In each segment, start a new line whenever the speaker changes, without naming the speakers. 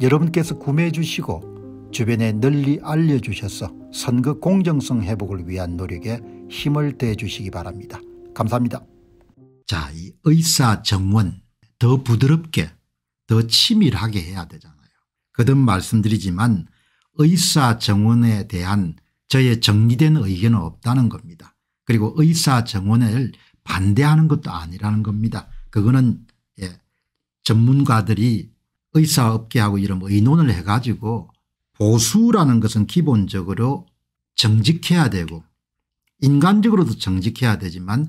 여러분께서 구매해 주시고 주변에 널리 알려주셔서 선거 공정성 회복을 위한 노력에 힘을 대 주시기 바랍니다. 감사합니다. 자, 이 의사 정원 더 부드럽게 더 치밀하게 해야 되잖아요. 거듭 말씀드리지만 의사 정원에 대한 저의 정리된 의견은 없다는 겁니다. 그리고 의사 정원을 반대하는 것도 아니라는 겁니다. 그거는 예, 전문가들이 의사업계하고 이런 의논을 해가지고 보수라는 것은 기본적으로 정직해야 되고 인간적으로도 정직해야 되지만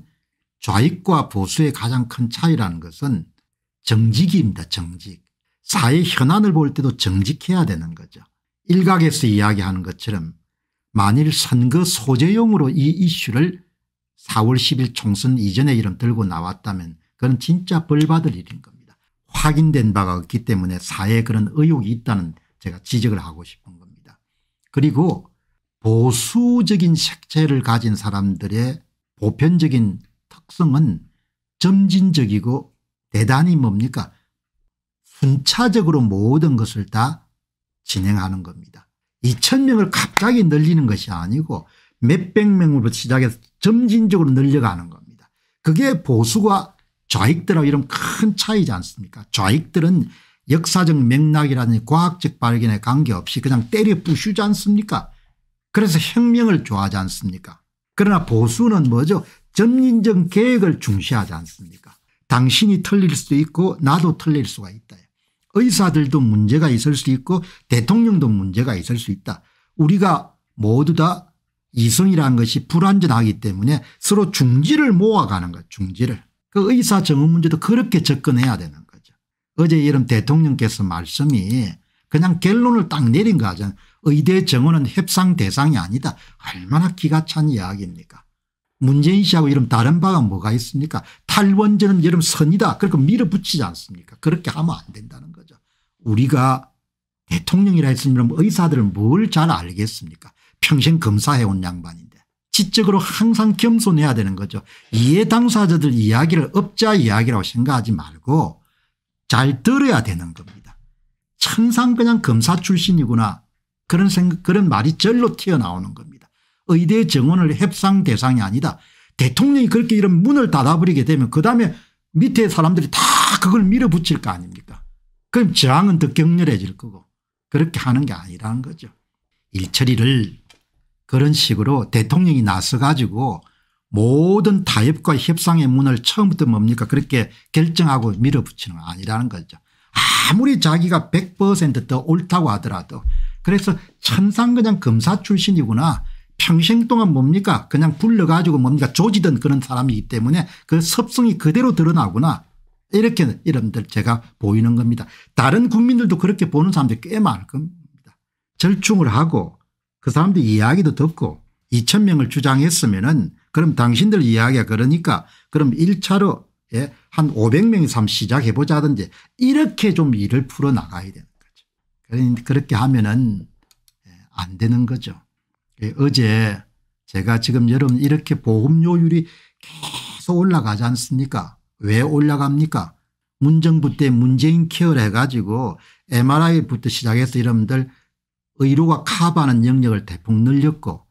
좌익과 보수의 가장 큰 차이라는 것은 정직입니다. 정직. 사회 현안을 볼 때도 정직해야 되는 거죠. 일각에서 이야기하는 것처럼 만일 선거 소재용으로 이 이슈를 4월 10일 총선 이전에 이름 들고 나왔다면 그건 진짜 벌받을 일인 겁니다. 확인된 바가 없기 때문에 사회에 그런 의혹이 있다는 제가 지적을 하고 싶은 겁니다. 그리고 보수적인 색채를 가진 사람들의 보편적인 특성은 점진적이고 대단히 뭡니까 순차적으로 모든 것을 다 진행하는 겁니다. 2천명을 갑자기 늘리는 것이 아니고 몇백 명으로 시작해서 점진적으로 늘려가는 겁니다. 그게 보수가 좌익들하고 이런 큰 차이지 않습니까 좌익들은 역사적 맥락이라든지 과학적 발견에 관계없이 그냥 때려 부수지 않습니까 그래서 혁명을 좋아하지 않습니까 그러나 보수는 뭐죠 점진적 계획을 중시하지 않습니까 당신이 틀릴 수도 있고 나도 틀릴 수가 있다 의사들도 문제가 있을 수 있고 대통령도 문제가 있을 수 있다 우리가 모두 다 이성이라는 것이 불완전하기 때문에 서로 중지를 모아가는 것 중지를 그 의사 정원 문제도 그렇게 접근해야 되는 거죠. 어제 이름 대통령께서 말씀이 그냥 결론을 딱 내린 거 하잖아요. 의대 정원은 협상 대상이 아니다. 얼마나 기가 찬 이야기입니까. 문재인 씨하고 이름 다른 바가 뭐가 있습니까 탈원전은 여름 선이다. 그렇게 밀어붙이지 않습니까 그렇게 하면 안 된다는 거죠. 우리가 대통령이라 했으면 의사들은 뭘 잘 알겠습니까 평생 검사해온 양반인데. 지적으로 항상 겸손해야 되는 거죠. 이해 당사자들 이야기를 업자 이야기라고 생각하지 말고 잘 들어야 되는 겁니다. 천상 그냥 검사 출신이구나 그런 생각 그런 말이 절로 튀어나오는 겁니다. 의대 정원을 협상 대상이 아니다. 대통령이 그렇게 이런 문을 닫아버리게 되면 그다음에 밑에 사람들이 다 그걸 밀어붙일 거 아닙니까 그럼 저항은 더 격렬해질 거고 그렇게 하는 게 아니라는 거죠. 일처리를 그런 식으로 대통령이 나서 가지고 모든 타협과 협상의 문을 처음부터 뭡니까 그렇게 결정하고 밀어붙이는 건 아니라는 거죠. 아무리 자기가 100%더 옳다고 하더라도 그래서 천상 그냥 검사 출신이구나 평생 동안 뭡니까 그냥 불러가지고 뭡니까 조지던 그런 사람이기 때문에 그 섭성이 그대로 드러나구나 이렇게 여러분들 제가 보이는 겁니다. 다른 국민들도 그렇게 보는 사람들이 꽤 많을 겁니다. 절충을 하고 그 사람들 이야기도 듣고 2천 명을 주장했으면 은 그럼 당신들 이야기가 그러니까 그럼 1차로 예, 한 500명 이상 시작해보자 하든지 이렇게 좀 일을 풀어나가야 되는 거죠. 그렇게 하면 은안 예, 되는 거죠. 예, 어제 제가 지금 여러분 이렇게 보험료율이 계속 올라가지 않습니까 왜 올라갑니까 문정부 때 문재인 케어를 해가지고 MRI부터 시작해서 여러분들 의료가 커버하는 영역을 대폭 늘렸고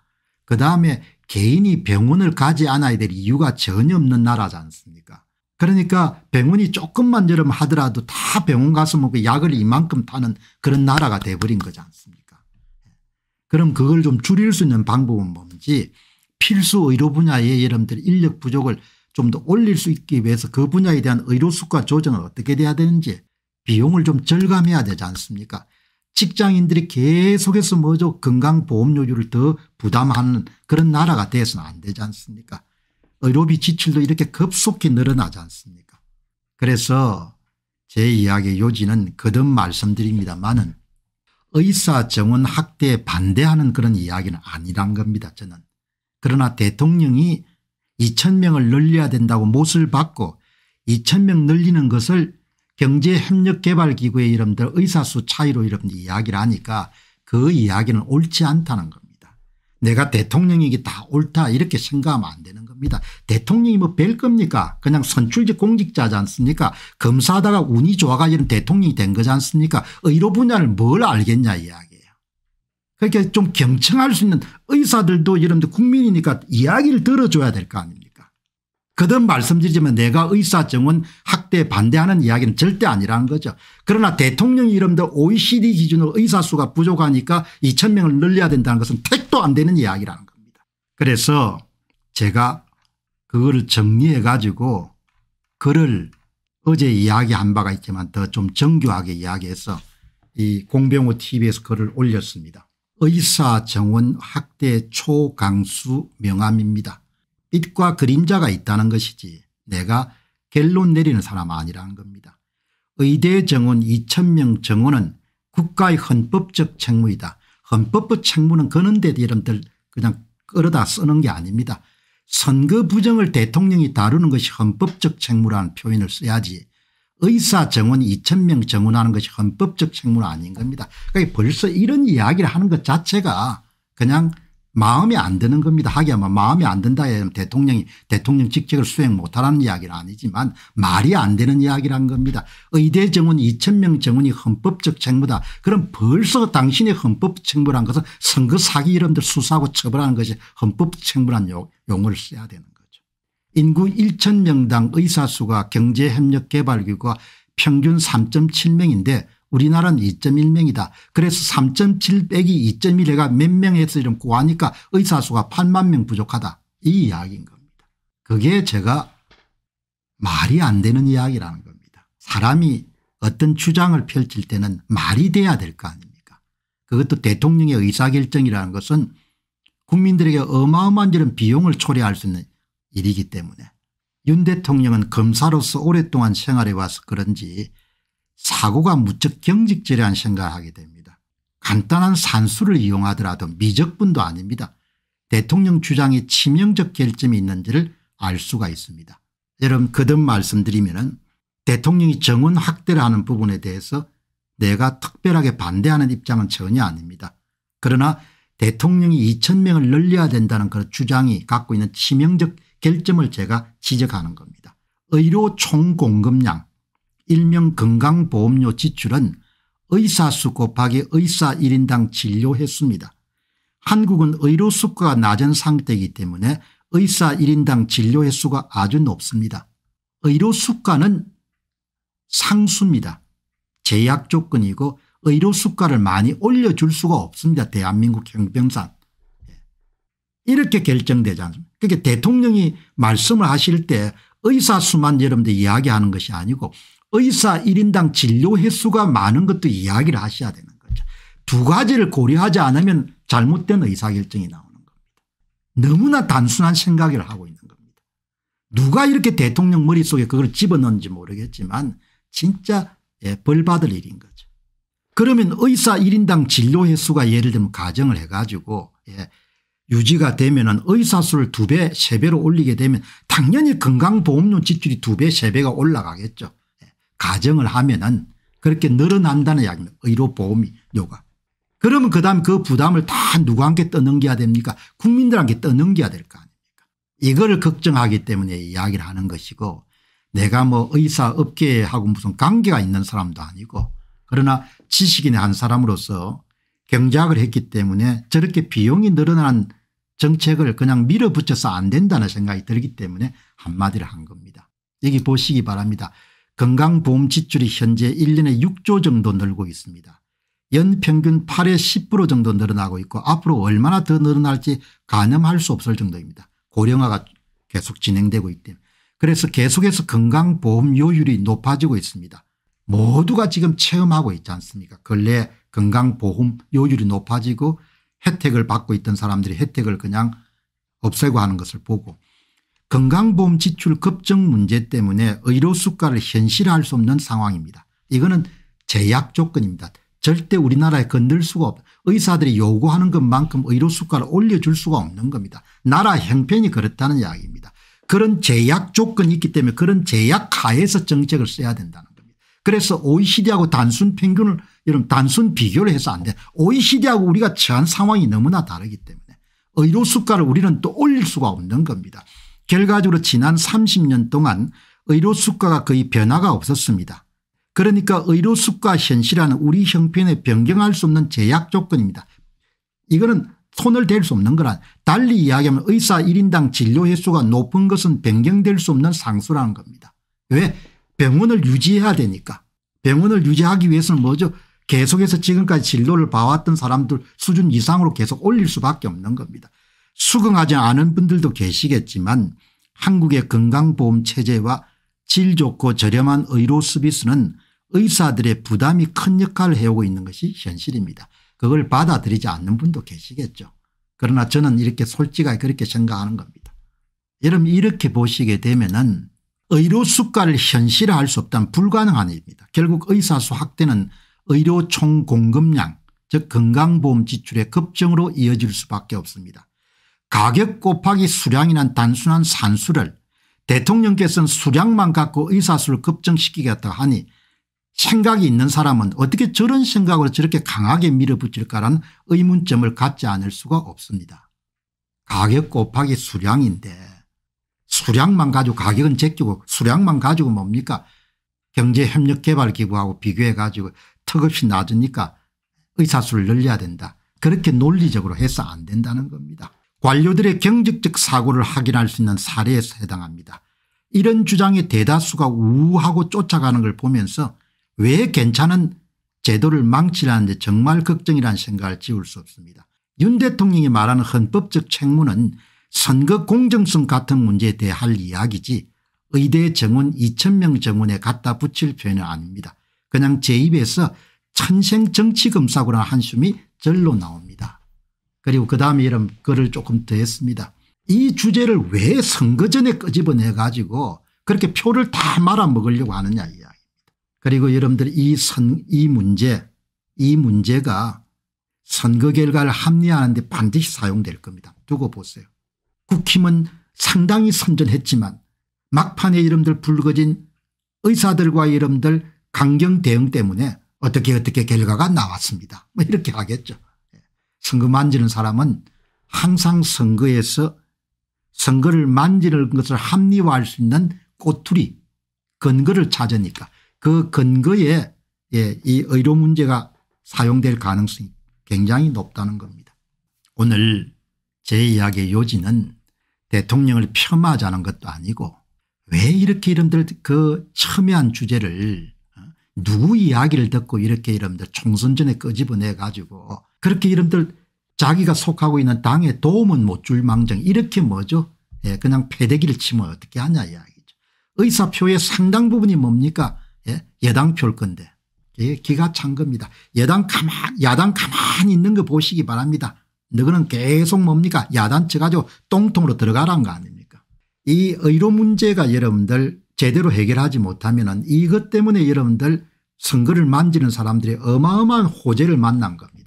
그다음에 개인이 병원을 가지 않아야 될 이유가 전혀 없는 나라지 않습니까 그러니까 병원이 조금만 여름 하더라도 다 병원 가서 먹고 약을 이만큼 타는 그런 나라가 돼버린 거지 않습니까 그럼 그걸 좀 줄일 수 있는 방법은 뭔지 필수 의료 분야의 여러분들 인력 부족을 좀 더 올릴 수 있기 위해서 그 분야에 대한 의료 수가 조정을 어떻게 돼야 되는지 비용을 좀 절감해야 되지 않습니까 직장인들이 계속해서 뭐죠 건강보험료율을 더 부담하는 그런 나라가 돼서는 안 되지 않습니까 의료비 지출도 이렇게 급속히 늘어나지 않습니까 그래서 제 이야기의 요지는 거듭 말씀드립니다마는 의사 정원 확대에 반대하는 그런 이야기는 아니란 겁니다 저는. 그러나 대통령이 2천명을 늘려야 된다고 못을 받고 2천명 늘리는 것을 경제협력개발기구의 이름들 의사수 차이로 이런 이야기를 하니까 그 이야기는 옳지 않다는 겁니다. 내가 대통령이기 다 옳다 이렇게 생각하면 안 되는 겁니다. 대통령이 뭐별 겁니까 그냥 선출직 공직자지 않습니까 검사하다가 운이 좋아가지고 대통령이 된 거지 않습니까 의료 분야를 뭘 알겠냐 이야기예요. 그러니까 좀 경청할 수 있는 의사들도 여러분들 국민이니까 이야기를 들어줘야 될 거 아닙니까 거듭 말씀드리지만 내가 의사정원 확대 반대하는 이야기는 절대 아니라는 거죠. 그러나 대통령 이름도 OECD 기준으로 의사수가 부족하니까 2천명을 늘려야 된다는 것은 택도 안 되는 이야기라는 겁니다. 그래서 제가 그거를 정리해 가지고 글을 어제 이야기한 바가 있지만 더 좀 정교하게 이야기해서 이 공병호 tv에서 글을 올렸습니다. 의사정원 학대 초강수 명함입니다. 빛과 그림자가 있다는 것이지 내가 결론 내리는 사람 아니라는 겁니다. 의대 정원 2천명 정원은 국가의 헌법적 책무이다. 헌법적 책무는 그런데 여러분들 그냥 끌어다 쓰는 게 아닙니다. 선거 부정을 대통령이 다루는 것이 헌법적 책무라는 표현을 써야지 의사 정원 2천명 정원하는 것이 헌법적 책무는 아닌 겁니다. 그러니까 벌써 이런 이야기를 하는 것 자체가 그냥 마음에 안 드는 겁니다. 하기야만 뭐 마음에 안 든다 해 대통령이 대통령 직책을 수행 못하라는 이야기는 아니지만 말이 안 되는 이야기란 겁니다. 의대 정원 2천명 정원이 헌법적 책무다. 그럼 벌써 당신의 헌법 책무란 것은 선거 사기 이름들 수사하고 처벌하는 것이 헌법 책무란 용어를 써야 되는 거죠. 인구 1천명당 의사수가 경제협력개발기구가 평균 3.7명인데 우리나라는 2.1명이다. 그래서 3.7 빼기 2.1회가몇 명 해서 이런 구하니까 의사수가 8만 명 부족하다. 이 이야기인 겁니다. 그게 제가 말이 안 되는 이야기라는 겁니다. 사람이 어떤 주장을 펼칠 때는 말이 돼야 될 거 아닙니까 그것도 대통령의 의사결정이라는 것은 국민들에게 어마어마한 이런 비용을 초래할 수 있는 일이기 때문에 윤 대통령은 검사로서 오랫동안 생활해와서 그런지 사고가 무척 경직질이한 생각하게 됩니다. 간단한 산수를 이용하더라도 미적분도 아닙니다. 대통령 주장에 치명적 결점이 있는지를 알 수가 있습니다. 여러분 거듭 말씀드리면 은 대통령이 정원 확대를 하는 부분에 대해서 내가 특별하게 반대하는 입장은 전혀 아닙니다. 그러나 대통령이 2천명을 늘려야 된다는 그런 주장이 갖고 있는 치명적 결점을 제가 지적하는 겁니다. 의료 총공급량 일명 건강보험료 지출은 의사수 곱하기 의사 1인당 진료했습니다. 한국은 의료수가가 낮은 상태이기 때문에 의사 1인당 진료 횟수가 아주 높습니다. 의료수가는 상수입니다. 제약 조건이고 의료수가를 많이 올려줄 수가 없습니다. 대한민국 형평상. 예. 이렇게 결정되지 않습니까 그게 그러니까 대통령이 말씀을 하실 때 의사 수만 여러분들 이야기하는 것이 아니고 의사 1인당 진료 횟수가 많은 것도 이야기를 하셔야 되는 거죠. 두 가지를 고려하지 않으면 잘못된 의사결정이 나오는 겁니다. 너무나 단순한 생각을 하고 있는 겁니다. 누가 이렇게 대통령 머릿속에 그걸 집어넣는지 모르겠지만 진짜 예, 벌 받을 일인 거죠. 그러면 의사 1인당 진료 횟수가 예를 들면 가정을 해가지고 예, 유지가 되면 은 의사 수를 2배 3배로 올리게 되면 당연히 건강보험료 지출이 2배 3배가 올라가겠죠. 가정을 하면은 그렇게 늘어난다는 이야기입 의료보험이 요가. 그러면 그다음 그 부담을 다 누구한테 떠넘겨야 됩니까 국민들한테 떠넘겨야 될 거 아닙니까 이걸 걱정하기 때문에 이야기를 하는 것이고 내가 뭐 의사 업계하고 무슨 관계가 있는 사람도 아니고 그러나 지식인의 한 사람으로서 경제학을 했기 때문에 저렇게 비용이 늘어난 정책을 그냥 밀어붙여서 안 된다는 생각이 들기 때문에 한마디를 한 겁니다. 여기 보시기 바랍니다. 건강보험 지출이 현재 1년에 6조 정도 늘고 있습니다. 연평균 8에 10% 정도 늘어나고 있고 앞으로 얼마나 더 늘어날지 가늠할 수 없을 정도입니다. 고령화가 계속 진행되고 있기 때문에 그래서 계속해서 건강보험 요율이 높아지고 있습니다. 모두가 지금 체험하고 있지 않습니까 근래 건강보험 요율이 높아지고 혜택을 받고 있던 사람들이 혜택을 그냥 없애고 하는 것을 보고 건강보험 지출 급증 문제 때문에 의료수가를 현실화할 수 없는 상황입니다. 이거는 제약 조건입니다. 절대 우리나라에 건들 수가 없다. 의사들이 요구하는 것만큼 의료수가를 올려줄 수가 없는 겁니다. 나라 형편이 그렇다는 이야기입니다. 그런 제약 조건이 있기 때문에 그런 제약 하에서 정책을 써야 된다는 겁니다. 그래서 OECD하고 단순 평균을 여러 단순 비교를 해서 안 돼. OECD하고 우리가 처한 상황이 너무나 다르기 때문에 의료수가를 우리는 또 올릴 수가 없는 겁니다. 결과적으로 지난 30년 동안 의료수가가 거의 변화가 없었습니다. 그러니까 의료수가 현실화는 우리 형편에 변경할 수 없는 제약 조건입니다. 이거는 손을 댈 수 없는 거란 달리 이야기하면 의사 1인당 진료 횟수가 높은 것은 변경될 수 없는 상수라는 겁니다. 왜? 병원을 유지해야 되니까. 병원을 유지하기 위해서는 뭐죠? 계속해서 지금까지 진료를 봐왔던 사람들 수준 이상으로 계속 올릴 수밖에 없는 겁니다. 수긍하지 않은 분들도 계시겠지만 한국의 건강보험 체제와 질 좋고 저렴한 의료 서비스는 의사들의 부담이 큰 역할을 해오고 있는 것이 현실입니다. 그걸 받아들이지 않는 분도 계시겠죠. 그러나 저는 이렇게 솔직하게 그렇게 생각하는 겁니다. 여러분 이렇게 보시게 되면 은 의료 수가를 현실화할 수 없다면 불가능한 일입니다. 결국 의사수 확대는 의료 총공급량 즉 건강보험 지출의 급증으로 이어질 수밖에 없습니다. 가격 곱하기 수량이란 단순한 산수를 대통령께서는 수량만 갖고 의사수를 급증시키겠다 하니 생각이 있는 사람은 어떻게 저런 생각으로 저렇게 강하게 밀어붙일까라는 의문점을 갖지 않을 수가 없습니다. 가격 곱하기 수량인데 수량만 가지고 가격은 제끼고 수량만 가지고 뭡니까 경제협력개발기구하고 비교해 가지고 턱없이 낮으니까 의사수를 늘려야 된다. 그렇게 논리적으로 해서 안 된다는 겁니다. 관료들의 경직적 사고를 확인할 수 있는 사례에 해당합니다. 이런 주장의 대다수가 우하고 우 쫓아가는 걸 보면서 왜 괜찮은 제도를 망치라는데 정말 걱정이라는 생각을 지울 수 없습니다. 윤 대통령이 말하는 헌법적 책무는 선거 공정성 같은 문제에 대해 할 이야기지 의대 정원 2천명 정원에 갖다 붙일 표현은 아닙니다. 그냥 제 입에서 천생 정치검사구나 한숨이 절로 나옵니다. 그리고 그 다음에 이런 글을 조금 더 했습니다. 이 주제를 왜 선거 전에 끄집어내 가지고 그렇게 표를 다 말아먹으려고 하느냐 이야기입니다. 그리고 여러분들 이 선, 이 문제, 이 문제가 선거 결과를 합리화하는데 반드시 사용될 겁니다. 두고 보세요. 국힘은 상당히 선전했지만 막판에 이름들 불거진 의사들과 여러들 강경 대응 때문에 어떻게 어떻게 결과가 나왔습니다. 뭐 이렇게 하겠죠. 선거 만지는 사람은 항상 선거에서 선거를 만지는 것을 합리화할 수 있는 꼬투리 근거를 찾으니까 그 근거에 예, 이 의료 문제가 사용될 가능성이 굉장히 높다는 겁니다. 오늘 제 이야기의 요지는 대통령을 폄하자는 것도 아니고 왜 이렇게 이름들 그 첨예한 주제를 어, 누구 이야기를 듣고 이렇게 이름들 총선 전에 끄집어내 가지고 그렇게 이름들 자기가 속하고 있는 당에 도움은 못 줄 망정 이렇게 뭐죠 예, 그냥 패대기를 치면 어떻게 하냐 이야기죠. 의사표의 상당 부분이 뭡니까 예, 예당표일 건데 예, 기가 찬 겁니다. 예당 가만 야당 가만히 있는 거 보시기 바랍니다. 너희는 계속 뭡니까 야단 쳐가지고 똥통으로 들어가라는거 아닙니까 이 의료 문제가 여러분들 제대로 해결하지 못하면 은 이것 때문에 여러분들 선거를 만지는 사람들이 어마어마한 호재를 만난 겁니다.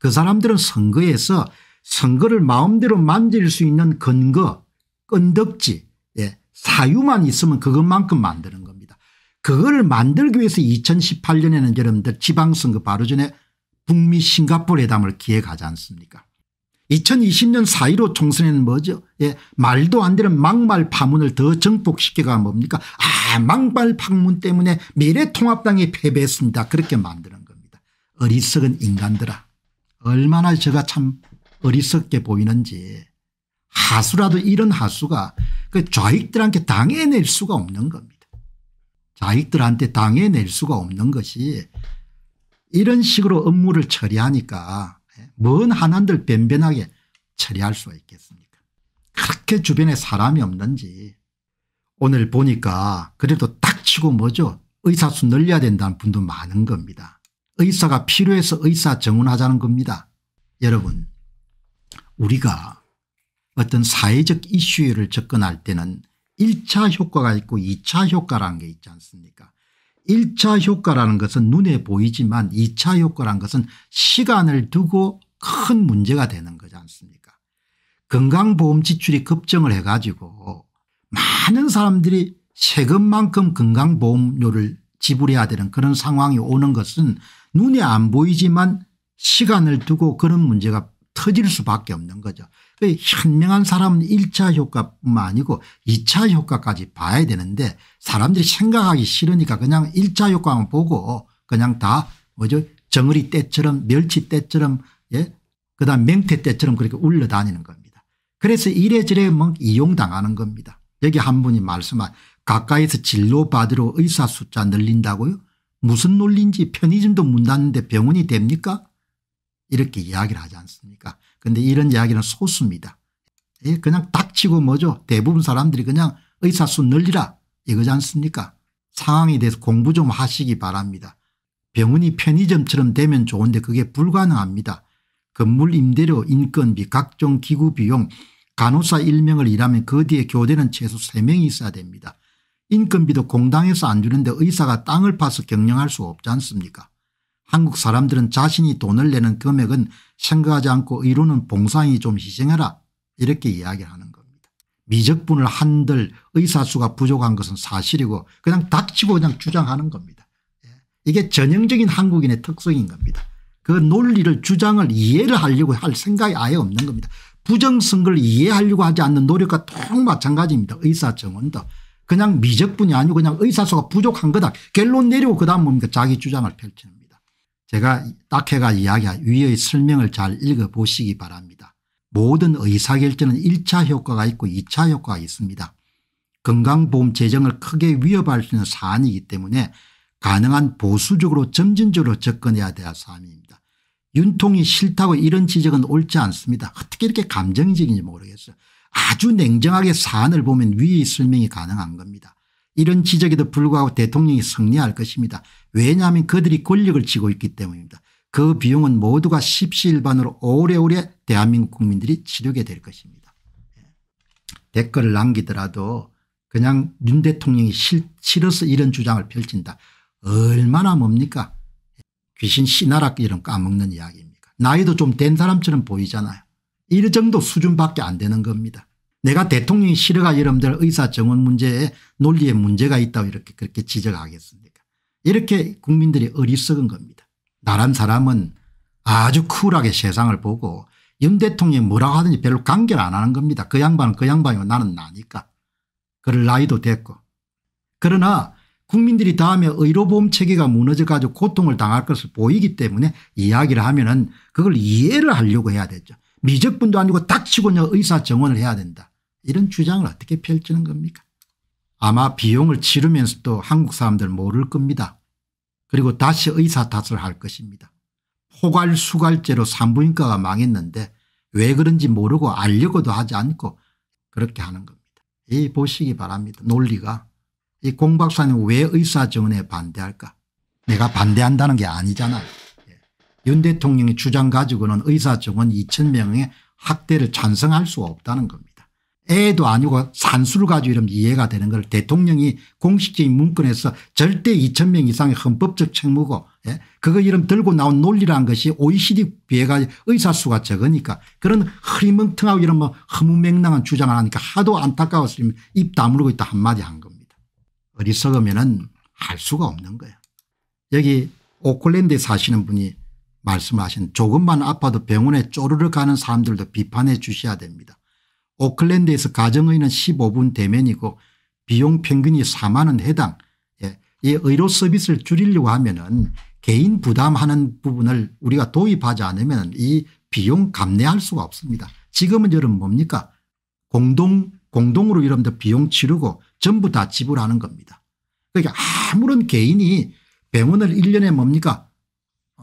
그 사람들은 선거에서 선거를 마음대로 만질수 있는 근거 끈덕지 예, 사유만 있으면 그것만큼 만드는 겁니다. 그거를 만들기 위해서 2018년에는 여러분들 지방선거 바로 전에 북미 싱가포르 회담을 기획하지 않습니까 2020년 4.15 총선에는 뭐죠 예, 말도 안 되는 막말 파문을 더 정복시켜가 뭡니까 아 막말 파문 때문에 미래통합당이 패배했습니다. 그렇게 만드는 겁니다. 어리석은 인간들아. 얼마나 제가 참 어리석게 보이는지 하수라도 이런 하수가 그 좌익들한테 당해낼 수가 없는 겁니다. 좌익들한테 당해낼 수가 없는 것이 이런 식으로 업무를 처리하니까 먼 한한들 변변하게 처리할 수 있겠습니까 그렇게 주변에 사람이 없는지 오늘 보니까 그래도 딱 치고 뭐죠 의사수 늘려야 된다는 분도 많은 겁니다. 의사가 필요해서 의사 정원하자는 겁니다. 여러분 우리가 어떤 사회적 이슈를 접근할 때는 1차 효과가 있고 2차 효과라는 게 있지 않습니까 1차 효과라는 것은 눈에 보이지만 2차 효과라는 것은 시간을 두고 큰 문제가 되는 거지 않습니까 건강보험 지출이 급증을 해가지고 많은 사람들이 세금만큼 건강보험료를 지불해야 되는 그런 상황이 오는 것은 눈에 안 보이지만 시간을 두고 그런 문제가 터질 수밖에 없는 거죠. 그 현명한 사람은 1차 효과뿐만 아니고 2차 효과까지 봐야 되는데 사람들이 생각하기 싫으니까 그냥 1차 효과만 보고 그냥 다 뭐죠 정어리 떼처럼 멸치 떼처럼 예? 그다음 맹태 떼처럼 그렇게 울려다니는 겁니다. 그래서 이래저래 뭐 이용당하는 겁니다. 여기 한 분이 말씀한 가까이서 진료 받으러 의사 숫자 늘린다고요 무슨 논리인지 편의점도 문 닫는데 병원이 됩니까 이렇게 이야기를 하지 않습니까 그런데 이런 이야기는 소수입니다. 예, 그냥 닥치고 뭐죠 대부분 사람들이 그냥 의사수 늘리라 이거지 않습니까 상황에 대해서 공부 좀 하시기 바랍니다. 병원이 편의점처럼 되면 좋은데 그게 불가능합니다. 건물 임대료 인건비 각종 기구 비용 간호사 1명을 일하면 그 뒤에 교대는 최소 3명이 있어야 됩니다. 인건비도 공당에서 안 주는데 의사가 땅을 파서 경영할 수 없지 않습니까 한국 사람들은 자신이 돈을 내는 금액은 생각하지 않고 의료는 봉상이 좀 희생해라 이렇게 이야기하는 겁니다. 미적분을 한들 의사수가 부족한 것은 사실이고 그냥 닥치고 그냥 주장하는 겁니다. 예. 이게 전형적인 한국인의 특성인 겁니다. 그 논리를 주장을 이해를 하려고 할 생각이 아예 없는 겁니다. 부정선거를 이해하려고 하지 않는 노력과 통 마찬가지입니다. 의사 정원도. 그냥 미적분이 아니고 그냥 의사소가 부족한 거다. 결론 내리고 그다음 뭡니까 자기 주장을 펼칩니다. 제가 딱해가 이야기한 위의 설명을 잘 읽어보시기 바랍니다. 모든 의사결정은 1차 효과가 있고 2차 효과가 있습니다. 건강보험 재정을 크게 위협할 수 있는 사안이기 때문에 가능한 보수적으로 점진적으로 접근해야 될 사안입니다. 윤통이 싫다고 이런 지적은 옳지 않습니다. 어떻게 이렇게 감정적인지 모르겠어요. 아주 냉정하게 사안을 보면 위의 설명이 가능한 겁니다. 이런 지적에도 불구하고 대통령이 승리할 것입니다. 왜냐하면 그들이 권력을 쥐고 있기 때문입니다. 그 비용은 모두가 십시일반으로 오래오래 대한민국 국민들이 치르게 될 것입니다. 예. 댓글을 남기더라도 그냥 윤 대통령이 실, 싫어서 이런 주장을 펼친다. 얼마나 뭡니까? 귀신 씨나라 이런 까먹는 이야기입니까? 나이도 좀 된 사람처럼 보이잖아요. 이 정도 수준밖에 안 되는 겁니다. 내가 대통령이 싫어가 여러분들 의사 정원 문제에 논리에 문제가 있다고 이렇게 그렇게 지적하겠습니까 이렇게 국민들이 어리석은 겁니다. 나란 사람은 아주 쿨하게 세상을 보고 윤 대통령이 뭐라고 하든지 별로 관계를 안 하는 겁니다. 그 양반은 그 양반이고 나는 나니까. 그럴 나이도 됐고. 그러나 국민들이 다음에 의료보험 체계가 무너져 가지고 고통을 당할 것을 보이기 때문에 이야기를 하면 은 그걸 이해를 하려고 해야 되죠. 미적분도 아니고 닥치고 는 의사 정원을 해야 된다. 이런 주장을 어떻게 펼치는 겁니까? 아마 비용을 치르면서도 한국 사람들 모를 겁니다. 그리고 다시 의사 탓을 할 것입니다. 포괄수괄제로 산부인과가 망했는데 왜 그런지 모르고 알려고도 하지 않고 그렇게 하는 겁니다. 이 보시기 바랍니다. 논리가. 이 공박사님 왜 의사정원에 반대할까? 내가 반대한다는 게 아니잖아요. 윤 대통령의 주장 가지고는 의사 정원 2천 명의 학대를 찬성할 수가 없다는 겁니다. 애도 아니고 산수를 가지고 이러면 이해가 되는 걸 대통령이 공식적인 문건에서 절대 2천 명 이상의 헌법적 책무고 예? 그거 이름 들고 나온 논리라는 것이 OECD 비해가 의사 수가 적으니까 그런 흐리멍텅하고 이런 뭐 허무맹랑한 주장을 하니까 하도 안타까워서 입 다물고 있다 한마디 한 겁니다. 어리석으면 은할 수가 없는 거예요. 여기 오클랜드에 사시는 분이 말씀하신 조금만 아파도 병원에 쪼르르 가는 사람들도 비판해 주셔야 됩니다. 오클랜드에서 가정의는 15분 대면이고 비용 평균이 4만 원 해당 예. 이 의료 서비스를 줄이려고 하면 은 개인 부담하는 부분을 우리가 도입하지 않으면 이 비용 감내할 수가 없습니다. 지금은 여러분 뭡니까 공동 공동으로 이러면 비용 치르고 전부 다 지불하는 겁니다. 그러니까 아무런 개인이 병원을 1년에 뭡니까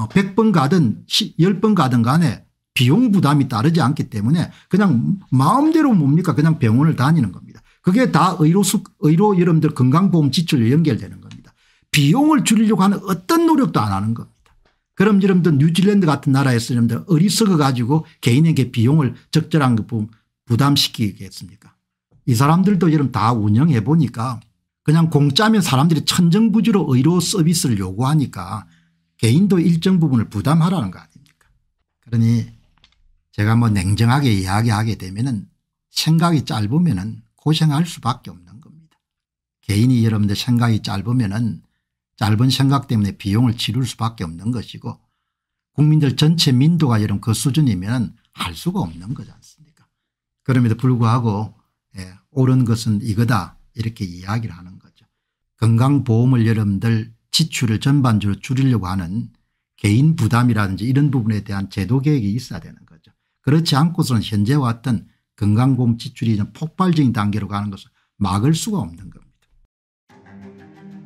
100번 어, 가든 10번 가든 간에 비용 부담이 따르지 않기 때문에 그냥 마음대로 뭡니까 그냥 병원을 다니는 겁니다. 그게 다 의료 수, 의료 여러분들 건강보험 지출로 연결되는 겁니다. 비용을 줄이려고 하는 어떤 노력도 안 하는 겁니다. 그럼 여러분들 뉴질랜드 같은 나라에서 여러분들 어리석어 가지고 개인에게 비용을 적절한 그 부분 부담시키겠습니까 이 사람들도 여러분 다 운영해 보니까 그냥 공짜면 사람들이 천정부지로 의료 서비스를 요구하니까 개인도 일정 부분을 부담하라는 거 아닙니까 그러니 제가 뭐 냉정하게 이야기하게 되면 은 생각이 짧으면 은 고생할 수밖에 없는 겁니다. 개인이 여러분들 생각이 짧으면 은 짧은 생각 때문에 비용을 치를 수밖에 없는 것이고 국민들 전체 민도가 여러그 수준이면 할 수가 없는 거지 않습니까 그럼에도 불구하고 예, 옳은 것은 이거다 이렇게 이야기를 하는 거죠. 건강보험을 여러분들 지출을 전반적으로 줄이려고 하는 개인 부담이라든지 이런 부분에 대한 제도 개혁이 있어야 되는 거죠. 그렇지 않고서는 현재 왔던 건강보험 지출이 폭발적인 단계로 가는 것을 막을 수가 없는 겁니다.